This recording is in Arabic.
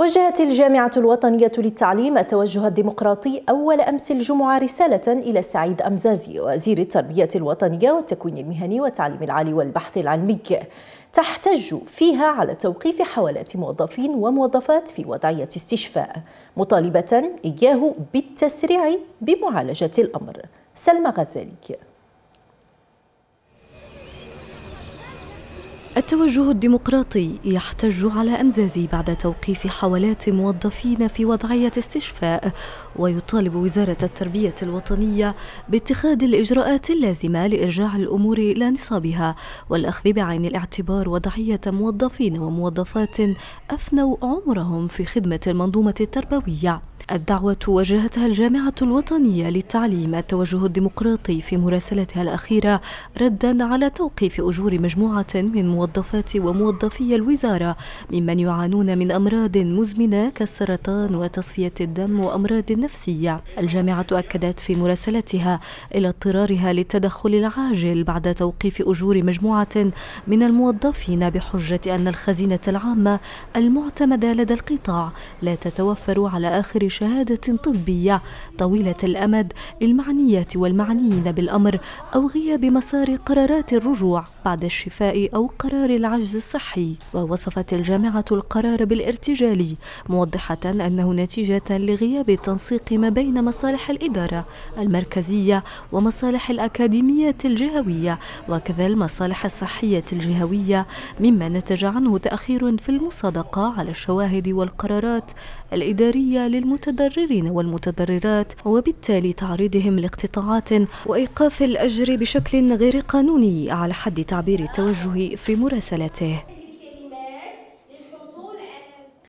وجهت الجامعة الوطنية للتعليم التوجه الديمقراطي أول أمس الجمعة رسالة إلى سعيد أمزازي وزير التربية الوطنية والتكوين المهني والتعليم العالي والبحث العلمي تحتج فيها على توقيف حوالات موظفين وموظفات في وضعية استشفاء مطالبة إياه بالتسريع بمعالجة الأمر سلمى غزالي التوجه الديمقراطي يحتج على أمزازي بعد توقيف حوالات موظفين في وضعية استشفاء ويطالب وزارة التربية الوطنية باتخاذ الإجراءات اللازمة لإرجاع الأمور إلى نصابها والأخذ بعين الاعتبار وضعية موظفين وموظفات أفنوا عمرهم في خدمة المنظومة التربوية الدعوة وجهتها الجامعة الوطنية للتعليم التوجه الديمقراطي في مراسلتها الأخيرة ردا على توقيف أجور مجموعة من موظفات وموظفي الوزارة ممن يعانون من أمراض مزمنة كالسرطان وتصفية الدم وأمراض نفسية الجامعة أكدت في مراسلتها إلى اضطرارها للتدخل العاجل بعد توقيف أجور مجموعة من الموظفين بحجة أن الخزينة العامة المعتمدة لدى القطاع لا تتوفر على آخر شهر شهادة طبية طويلة الأمد للمعنيات والمعنيين بالأمر أو غياب مسار قرارات الرجوع بعد الشفاء أو قرار العجز الصحي ووصفت الجامعة القرار بالارتجالي موضحة أنه نتيجة لغياب التنسيق ما بين مصالح الإدارة المركزية ومصالح الأكاديميات الجهوية وكذا المصالح الصحية الجهوية مما نتج عنه تأخير في المصادقة على الشواهد والقرارات الإدارية للمتدربين المتضررين والمتضررات وبالتالي تعريضهم لاقتطاعات وإيقاف الأجر بشكل غير قانوني على حد تعبير التوجه في مراسلته